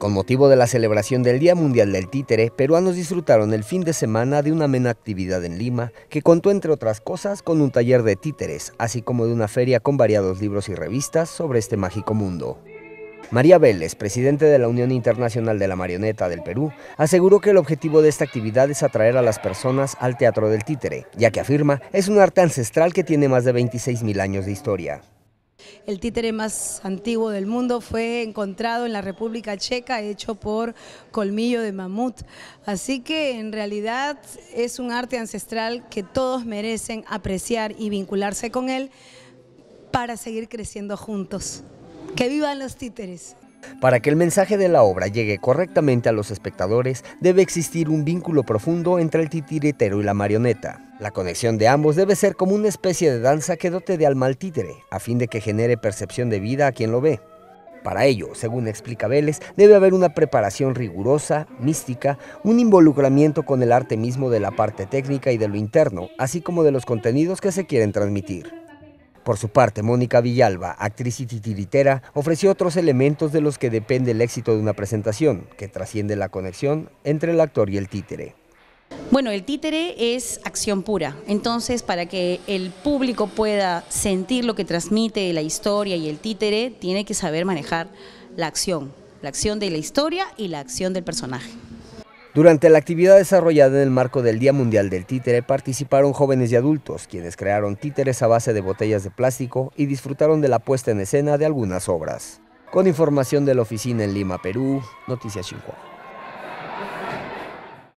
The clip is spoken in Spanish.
Con motivo de la celebración del Día Mundial del Títere, peruanos disfrutaron el fin de semana de una amena actividad en Lima, que contó entre otras cosas con un taller de títeres, así como de una feria con variados libros y revistas sobre este mágico mundo. María Vélez, presidente de la Unión Internacional de la Marioneta del Perú, aseguró que el objetivo de esta actividad es atraer a las personas al teatro del títere, ya que afirma es un arte ancestral que tiene más de 26.000 años de historia el títere más antiguo del mundo, fue encontrado en la República Checa, hecho por colmillo de mamut. Así que en realidad es un arte ancestral que todos merecen apreciar y vincularse con él para seguir creciendo juntos. ¡Que vivan los títeres! Para que el mensaje de la obra llegue correctamente a los espectadores, debe existir un vínculo profundo entre el titiritero y la marioneta. La conexión de ambos debe ser como una especie de danza que dote de alma al títere, a fin de que genere percepción de vida a quien lo ve. Para ello, según explica Vélez, debe haber una preparación rigurosa, mística, un involucramiento con el arte mismo de la parte técnica y de lo interno, así como de los contenidos que se quieren transmitir. Por su parte, Mónica Villalba, actriz y titiritera, ofreció otros elementos de los que depende el éxito de una presentación, que trasciende la conexión entre el actor y el títere. Bueno, el títere es acción pura, entonces para que el público pueda sentir lo que transmite la historia y el títere, tiene que saber manejar la acción, la acción de la historia y la acción del personaje. Durante la actividad desarrollada en el marco del Día Mundial del Títere participaron jóvenes y adultos, quienes crearon títeres a base de botellas de plástico y disfrutaron de la puesta en escena de algunas obras. Con información de la oficina en Lima, Perú, Noticias 5.